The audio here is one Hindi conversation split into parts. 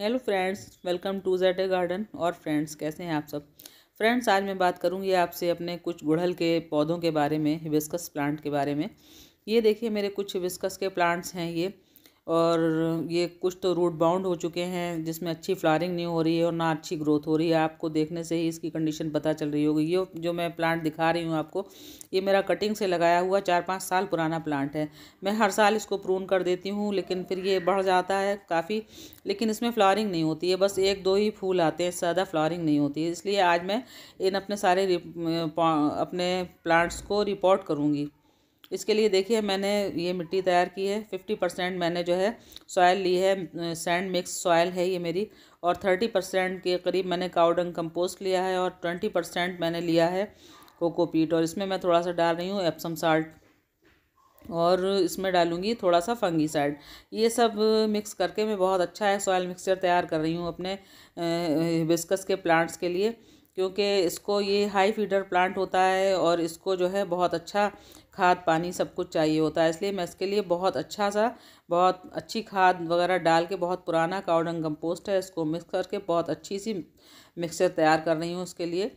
hello friends welcome to Z garden और फ्रेंड्स कैसे हैं आप सब फ्रेंड्स आज मैं बात करूंगी आपसे अपने कुछ गुड़हल के पौधों के बारे में हिबिस्कस प्लांट के बारे में ये देखिए मेरे कुछ हिबिस्कस के प्लांट्स हैं ये और ये कुछ तो रूट बाउंड हो चुके हैं जिसमें अच्छी फ्लारिंग नहीं हो रही है और ना अच्छी ग्रोथ हो रही है आपको देखने से ही इसकी कंडीशन पता चल रही होगी ये जो मैं प्लांट दिखा रही हूँ आपको ये मेरा कटिंग से लगाया हुआ चार पाँच साल पुराना प्लांट है मैं हर साल इसको प्रून कर देती हूँ लेकिन फिर ये बढ़ जाता है काफ़ी लेकिन इसमें फ्लारिंग नहीं होती है बस एक दो ही फूल आते हैं ज़्यादा फ्लारिंग नहीं होती है इसलिए आज मैं इन अपने सारे अपने प्लांट्स को रिपोर्ट करूँगी इसके लिए देखिए मैंने ये मिट्टी तैयार की है फिफ्टी परसेंट मैंने जो है सॉयल ली है सैंड मिक्स सॉयल है ये मेरी और थर्टी परसेंट के करीब मैंने काउडंग कंपोस्ट लिया है और ट्वेंटी परसेंट मैंने लिया है कोकोपीट और इसमें मैं थोड़ा सा डाल रही हूँ एप्सम साल्ट और इसमें डालूंगी थोड़ा सा फंगीसाइड ये सब मिक्स करके मैं बहुत अच्छा है सॉयल मिक्सचर तैयार कर रही हूँ अपने बिस्कस के प्लांट्स के लिए क्योंकि इसको ये हाई फीडर प्लांट होता है और इसको जो है बहुत अच्छा खाद पानी सब कुछ चाहिए होता है इसलिए मैं इसके लिए बहुत अच्छा सा बहुत अच्छी खाद वगैरह डाल के बहुत पुराना काउडन कंपोस्ट है इसको मिक्स करके बहुत अच्छी सी मिक्सचर तैयार कर रही हूँ उसके लिए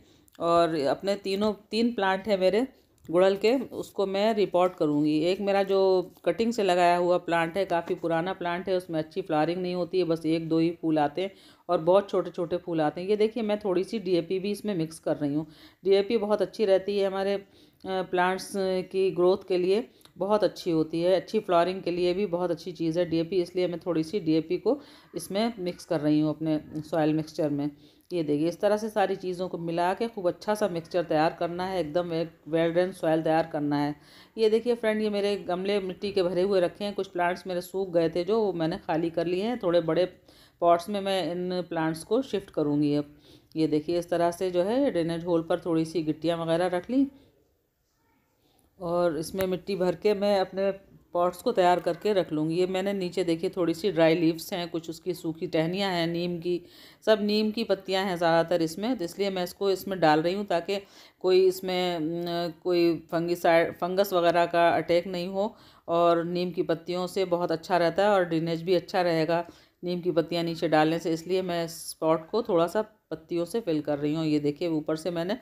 और अपने तीनों तीन प्लांट हैं मेरे गुड़ल के उसको मैं रिपोर्ट करूँगी एक मेरा जो कटिंग से लगाया हुआ प्लांट है काफ़ी पुराना प्लांट है उसमें अच्छी फ्लारिंग नहीं होती है बस एक दो ही फूल आते हैं और बहुत छोटे छोटे फूल आते हैं ये देखिए मैं थोड़ी सी डीएपी भी इसमें मिक्स कर रही हूँ डीएपी बहुत अच्छी रहती है हमारे प्लांट्स की ग्रोथ के लिए बहुत अच्छी होती है अच्छी फ्लॉरिंग के लिए भी बहुत अच्छी चीज़ है डी इसलिए मैं थोड़ी सी डी को इसमें मिक्स कर रही हूँ अपने सॉयल मिक्सचर में ये देखिए इस तरह से सारी चीज़ों को मिला के खूब अच्छा सा मिक्सचर तैयार करना है एकदम एक वेल ड्रेन सॉयल तैयार करना है ये देखिए फ्रेंड ये मेरे गमले मिट्टी के भरे हुए रखे हैं कुछ प्लांट्स मेरे सूख गए थे जो मैंने खाली कर लिए हैं थोड़े बड़े पॉट्स में मैं इन प्लांट्स को शिफ्ट करूँगी अब ये देखिए इस तरह से जो है ड्रेनेज होल पर थोड़ी सी गिट्टियाँ वगैरह रख ली और इसमें मिट्टी भर के मैं अपने पॉट्स को तैयार करके रख लूँगी ये मैंने नीचे देखी थोड़ी सी ड्राई लीव्स हैं कुछ उसकी सूखी टहनियाँ हैं नीम की सब नीम की पत्तियाँ हैं ज़्यादातर इसमें तो इसलिए मैं इसको इसमें डाल रही हूँ ताकि कोई इसमें कोई फंगिसाइड फंगस वगैरह का अटैक नहीं हो और नीम की पत्तियों से बहुत अच्छा रहता है और ड्रेनेज भी अच्छा रहेगा नीम की पत्तियाँ नीचे डालने से इसलिए मैं इस पॉट को थोड़ा सा पत्तियों से फिल कर रही हूँ ये देखिए ऊपर से मैंने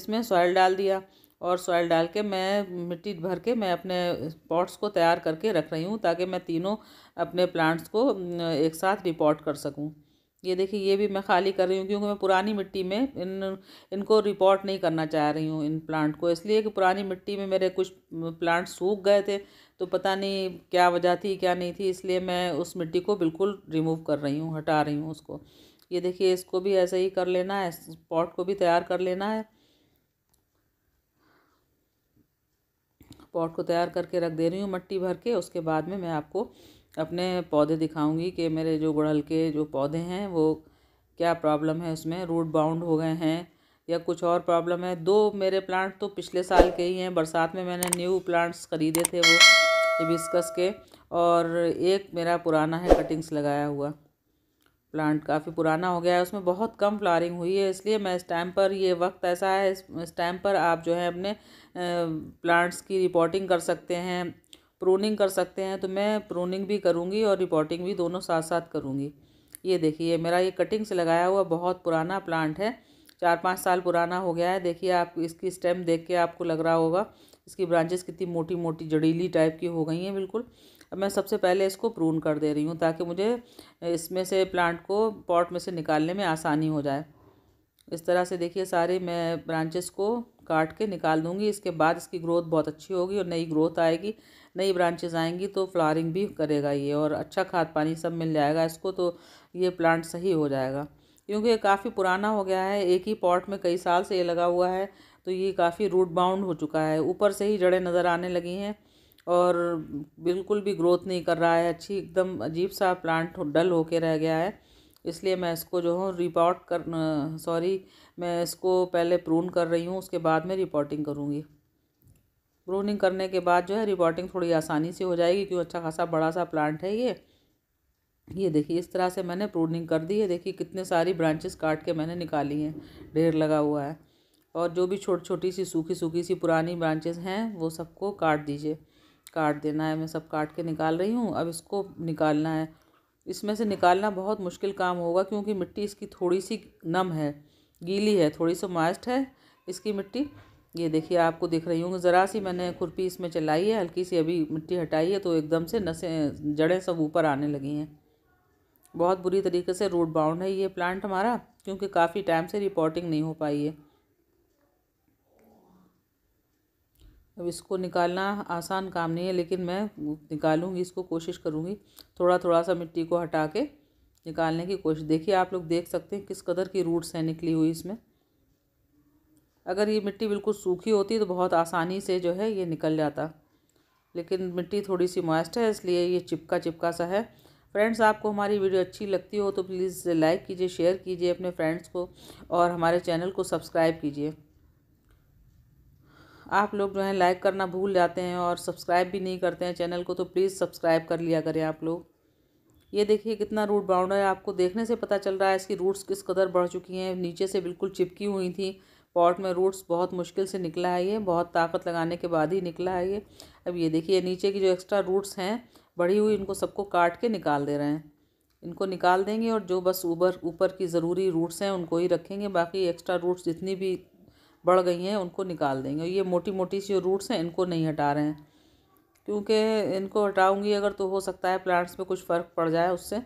इसमें सॉयल डाल दिया और सॉइल डाल के मैं मिट्टी भर के मैं अपने पॉट्स को तैयार करके रख रही हूँ ताकि मैं तीनों अपने प्लांट्स को एक साथ रिपोर्ट कर सकूँ ये देखिए ये भी मैं खाली कर रही हूँ क्योंकि मैं पुरानी मिट्टी में इन इनको रिपोर्ट नहीं करना चाह रही हूँ इन प्लांट को इसलिए कि पुरानी मिट्टी में मेरे कुछ प्लांट सूख गए थे तो पता नहीं क्या वजह थी क्या नहीं थी इसलिए मैं उस मिट्टी को बिल्कुल रिमूव कर रही हूँ हटा रही हूँ उसको ये देखिए इसको भी ऐसे ही कर लेना है पॉट को भी तैयार कर लेना है पॉट को तैयार करके रख दे रही हूँ मट्टी भर के उसके बाद में मैं आपको अपने पौधे दिखाऊंगी कि मेरे जो गुड़हल के जो पौधे हैं वो क्या प्रॉब्लम है उसमें रूट बाउंड हो गए हैं या कुछ और प्रॉब्लम है दो मेरे प्लांट तो पिछले साल के ही हैं बरसात में मैंने न्यू प्लांट्स ख़रीदे थे वो हिबिस्कस के और एक मेरा पुराना है कटिंग्स लगाया हुआ प्लांट काफ़ी पुराना हो गया है उसमें बहुत कम फ्लावरिंग हुई है इसलिए मैं इस टाइम पर ये वक्त ऐसा है इस टाइम पर आप जो है अपने प्लांट्स की रिपोर्टिंग कर सकते हैं प्रोनिंग कर सकते हैं तो मैं प्रोनिंग भी करूँगी और रिपोर्टिंग भी दोनों साथ साथ करूँगी ये देखिए मेरा ये कटिंग से लगाया हुआ बहुत पुराना प्लांट है चार पाँच साल पुराना हो गया है देखिए आप इसकी स्टेम देख के आपको लग रहा होगा इसकी ब्रांचेस कितनी मोटी मोटी जड़ीली टाइप की हो गई हैं बिल्कुल अब मैं सबसे पहले इसको प्रून कर दे रही हूँ ताकि मुझे इसमें से प्लांट को पॉट में से निकालने में आसानी हो जाए इस तरह से देखिए सारे मैं ब्रांचेस को काट के निकाल दूँगी इसके बाद इसकी ग्रोथ बहुत अच्छी होगी और नई ग्रोथ आएगी नई ब्रांचेज आएंगी तो फ्लारिंग भी करेगा ये और अच्छा खाद पानी सब मिल जाएगा इसको तो ये प्लांट सही हो जाएगा क्योंकि ये काफ़ी पुराना हो गया है एक ही पॉट में कई साल से ये लगा हुआ है तो ये काफ़ी रूट बाउंड हो चुका है ऊपर से ही जड़ें नज़र आने लगी हैं और बिल्कुल भी ग्रोथ नहीं कर रहा है अच्छी एकदम अजीब सा प्लांट डल होके रह गया है इसलिए मैं इसको जो हूँ रिपोर्ट कर सॉरी मैं इसको पहले प्रून कर रही हूँ उसके बाद में रिपोर्टिंग करूँगी प्रूनिंग करने के बाद जो है रिपोर्टिंग थोड़ी आसानी से हो जाएगी क्योंकि अच्छा खासा बड़ा सा प्लांट है ये ये देखिए इस तरह से मैंने प्रूनिंग कर दी है देखिए कितने सारी ब्रांचेस काट के मैंने निकाली हैं ढेर लगा हुआ है और जो भी छोटी छोटी सी सूखी सूखी सी पुरानी ब्रांचेस हैं वो सबको काट दीजिए काट देना है मैं सब काट के निकाल रही हूँ अब इसको निकालना है इसमें से निकालना बहुत मुश्किल काम होगा क्योंकि मिट्टी इसकी थोड़ी सी नम है गीली है थोड़ी सी मास्ट है इसकी मिट्टी ये देखिए आपको दिख रही हूँ ज़रा सी मैंने खुरपी इसमें चलाई है हल्की सी अभी मिट्टी हटाई है तो एकदम से नसें जड़ें सब ऊपर आने लगी हैं बहुत बुरी तरीके से रूट बाउंड है ये प्लांट हमारा क्योंकि काफ़ी टाइम से रिपोर्टिंग नहीं हो पाई है अब इसको निकालना आसान काम नहीं है लेकिन मैं निकालूंगी इसको कोशिश करूँगी थोड़ा थोड़ा सा मिट्टी को हटा के निकालने की कोशिश देखिए आप लोग देख सकते हैं किस कदर की रूट्स हैं निकली हुई इसमें अगर ये मिट्टी बिल्कुल सूखी होती तो बहुत आसानी से जो है ये निकल जाता लेकिन मिट्टी थोड़ी सी मॉइस्ट है इसलिए ये चिपका चिपका सा है फ्रेंड्स आपको हमारी वीडियो अच्छी लगती हो तो प्लीज़ लाइक कीजिए शेयर कीजिए अपने फ्रेंड्स को और हमारे चैनल को सब्सक्राइब कीजिए आप लोग जो है लाइक करना भूल जाते हैं और सब्सक्राइब भी नहीं करते हैं चैनल को तो प्लीज़ सब्सक्राइब कर लिया करें आप लोग ये देखिए कितना रूट बाउंड है आपको देखने से पता चल रहा है इसकी रूट्स किस कदर बढ़ चुकी हैं नीचे से बिल्कुल चिपकी हुई थी पॉट में रूट्स बहुत मुश्किल से निकला है ये बहुत ताकत लगाने के बाद ही निकला है ये अब ये देखिए नीचे की जो एक्स्ट्रा रूट्स हैं बढ़ी हुई इनको सबको काट के निकाल दे रहे हैं इनको निकाल देंगे और जो बस ऊपर ऊपर की ज़रूरी रूट्स हैं उनको ही रखेंगे बाकी एक्स्ट्रा रूट्स जितनी भी बढ़ गई हैं उनको निकाल देंगे ये मोटी मोटी सी रूट्स हैं इनको नहीं हटा रहे हैं क्योंकि इनको हटाऊंगी अगर तो हो सकता है प्लांट्स में कुछ फ़र्क पड़ जाए उससे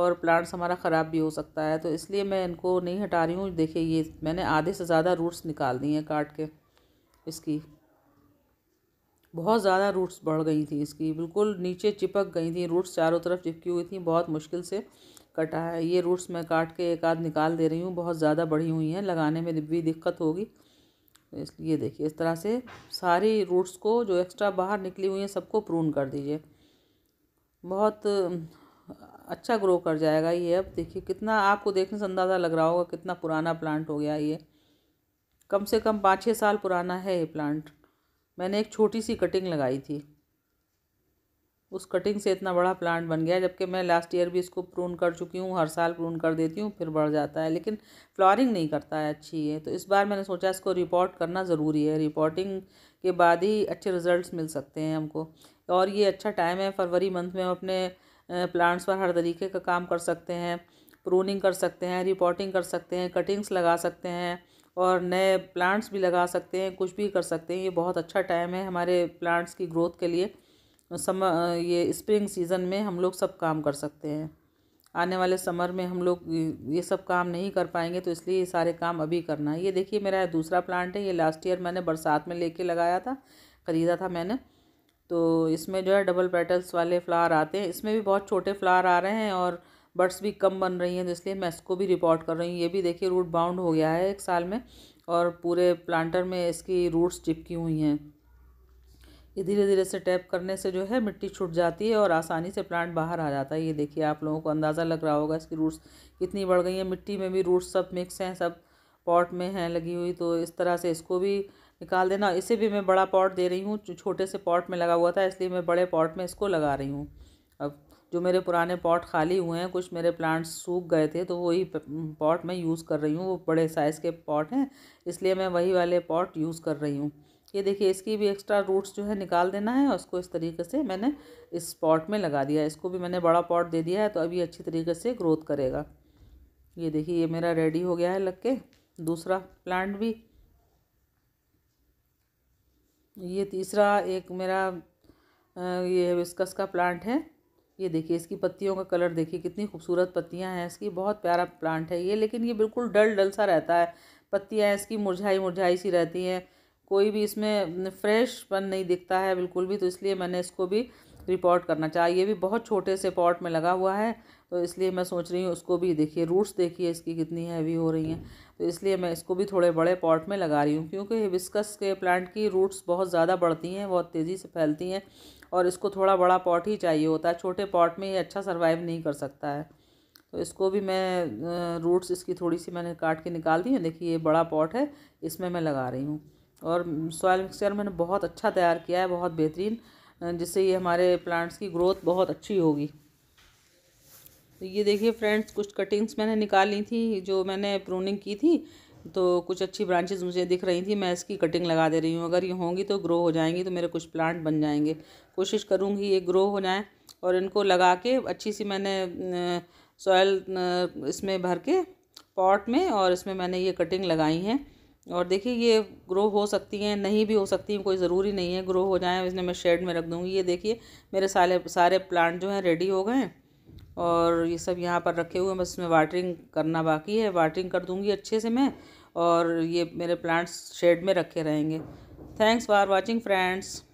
और प्लांट्स हमारा ख़राब भी हो सकता है तो इसलिए मैं इनको नहीं हटा रही हूँ देखिए ये मैंने आधे से ज़्यादा रूट्स निकाल दी हैं काट के इसकी बहुत ज़्यादा रूट्स बढ़ गई थी इसकी बिल्कुल नीचे चिपक गई थी रूट्स चारों तरफ चिपकी हुई थी बहुत मुश्किल से कटा है ये रूट्स मैं काट के एक आध निकाल दे रही हूँ बहुत ज़्यादा बढ़ी हुई हैं लगाने में भी दिक्कत होगी इसलिए देखिए इस तरह से सारी रूट्स को जो एक्स्ट्रा बाहर निकली हुई हैं सबको प्रून कर दीजिए बहुत अच्छा ग्रो कर जाएगा ये अब देखिए कितना आपको देखने से अंदाज़ा लग रहा होगा कितना पुराना प्लांट हो गया ये कम से कम पाँच छः साल पुराना है ये प्लांट मैंने एक छोटी सी कटिंग लगाई थी उस कटिंग से इतना बड़ा प्लांट बन गया जबकि मैं लास्ट ईयर भी इसको प्रून कर चुकी हूँ हर साल प्रून कर देती हूँ फिर बढ़ जाता है लेकिन फ्लॉरिंग नहीं करता है अच्छी है तो इस बार मैंने सोचा इसको रिपोर्ट करना ज़रूरी है रिपोर्टिंग के बाद ही अच्छे रिजल्ट मिल सकते हैं हमको और ये अच्छा टाइम है फरवरी मंथ में हम अपने प्लांट्स पर हर तरीके का काम कर सकते हैं प्रूनिंग कर सकते हैं रिपोर्टिंग कर सकते हैं कटिंग्स लगा सकते हैं और नए प्लांट्स भी लगा सकते हैं कुछ भी कर सकते हैं ये बहुत अच्छा टाइम है हमारे प्लांट्स की ग्रोथ के लिए समर ये स्प्रिंग सीज़न में हम लोग सब काम कर सकते हैं आने वाले समर में हम लोग ये सब काम नहीं कर पाएंगे तो इसलिए ये सारे काम अभी करना है ये देखिए मेरा दूसरा प्लांट है ये लास्ट ईयर मैंने बरसात में लेके लगाया था ख़रीदा था मैंने तो इसमें जो है डबल पेटल्स वाले फ्लावर आते हैं इसमें भी बहुत छोटे फ्लावर आ रहे हैं और बर्ड्स भी कम बन रही हैं तो इसलिए मैं इसको भी रिपोर्ट कर रही हूँ ये भी देखिए रूट बाउंड हो गया है एक साल में और पूरे प्लांटर में इसकी रूट्स चिपकी हुई हैं ये धीरे धीरे से टैप करने से जो है मिट्टी छूट जाती है और आसानी से प्लांट बाहर आ जाता है ये देखिए आप लोगों को अंदाज़ा लग रहा होगा इसकी रूट्स कितनी बढ़ गई हैं मिट्टी में भी रूट्स सब मिक्स हैं सब पॉट में हैं लगी हुई तो इस तरह से इसको भी निकाल देना इसे भी मैं बड़ा पॉट दे रही हूँ छोटे से पॉट में लगा हुआ था इसलिए मैं बड़े पॉट में इसको लगा रही हूँ अब जो मेरे पुराने पॉट खाली हुए हैं कुछ मेरे प्लांट्स सूख गए थे तो वही पॉट मैं यूज़ कर रही हूँ वो बड़े साइज़ के पॉट हैं इसलिए मैं वही वाले पॉट यूज़ कर रही हूँ ये देखिए इसकी भी एक्स्ट्रा रूट्स जो है निकाल देना है और उसको इस तरीके से मैंने इस पॉट में लगा दिया है इसको भी मैंने बड़ा पॉट दे दिया है तो अभी अच्छी तरीके से ग्रोथ करेगा ये देखिए ये मेरा रेडी हो गया है लग के दूसरा प्लांट भी ये तीसरा एक मेरा ये विस्कस का प्लांट है ये देखिए इसकी पत्तियों का कलर देखिए कितनी खूबसूरत पत्तियाँ हैं इसकी बहुत प्यारा प्लांट है ये लेकिन ये बिल्कुल डल डल सा रहता है पत्तियाँ इसकी मुरझाई मुरझाई सी रहती हैं कोई भी इसमें फ्रेशपन नहीं दिखता है बिल्कुल भी तो इसलिए मैंने इसको भी रिपोर्ट करना चाहिए ये भी बहुत छोटे से पॉट में लगा हुआ है तो इसलिए मैं सोच रही हूँ उसको भी देखिए रूट्स देखिए इसकी कितनी हैवी हो रही हैं तो इसलिए मैं इसको भी थोड़े बड़े पॉट में लगा रही हूँ क्योंकि विस्कस के प्लांट की रूट्स बहुत ज़्यादा बढ़ती हैं बहुत तेज़ी से फैलती हैं और इसको थोड़ा बड़ा पॉट ही चाहिए होता है छोटे पॉट में ये अच्छा सर्वाइव नहीं कर सकता है तो इसको भी मैं रूट्स इसकी थोड़ी सी मैंने काट के निकाल दी है देखिए ये बड़ा पॉट है इसमें मैं लगा रही हूँ और सॉयल मिक्सचर मैंने बहुत अच्छा तैयार किया है बहुत बेहतरीन जिससे ये हमारे प्लांट्स की ग्रोथ बहुत अच्छी होगी तो ये देखिए फ्रेंड्स कुछ कटिंग्स मैंने निकाल ली थी जो मैंने प्रूनिंग की थी तो कुछ अच्छी ब्रांचेज मुझे दिख रही थी मैं इसकी कटिंग लगा दे रही हूँ अगर ये होंगी तो ग्रो हो जाएंगी तो मेरे कुछ प्लांट बन जाएंगे कोशिश करूँगी ये ग्रो हो जाएँ और इनको लगा के अच्छी सी मैंने सॉयल इसमें भर के पॉट में और इसमें मैंने ये कटिंग लगाई हैं और देखिए ये ग्रो हो सकती हैं नहीं भी हो सकती हैं कोई ज़रूरी नहीं है ग्रो हो जाएँ इसने मैं शेड में रख दूँगी ये देखिए मेरे सारे सारे प्लांट जो हैं रेडी हो गए और ये सब यहाँ पर रखे हुए हैं बस इसमें वाटरिंग करना बाकी है वाटरिंग कर दूँगी अच्छे से मैं और ये मेरे प्लांट्स शेड में रखे रहेंगे थैंक्स फॉर वॉचिंग फ्रेंड्स